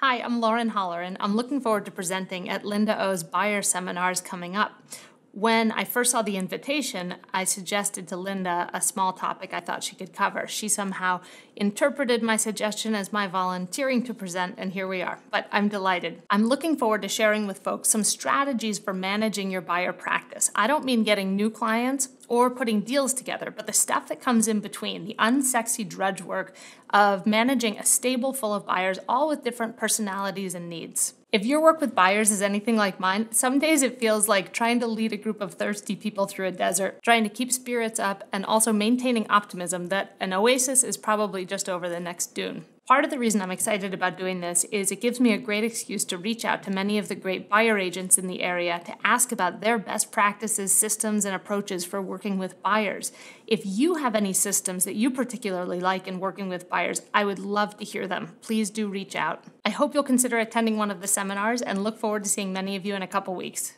Hi, I'm Lauren Holler, and I'm looking forward to presenting at Linda O's buyer seminars coming up. When I first saw the invitation, I suggested to Linda a small topic I thought she could cover. She somehow interpreted my suggestion as my volunteering to present, and here we are. But I'm delighted. I'm looking forward to sharing with folks some strategies for managing your buyer practice. I don't mean getting new clients, or putting deals together, but the stuff that comes in between, the unsexy drudge work of managing a stable full of buyers, all with different personalities and needs. If your work with buyers is anything like mine, some days it feels like trying to lead a group of thirsty people through a desert, trying to keep spirits up, and also maintaining optimism that an oasis is probably just over the next dune. Part of the reason I'm excited about doing this is it gives me a great excuse to reach out to many of the great buyer agents in the area to ask about their best practices, systems, and approaches for working with buyers. If you have any systems that you particularly like in working with buyers, I would love to hear them. Please do reach out. I hope you'll consider attending one of the seminars and look forward to seeing many of you in a couple weeks.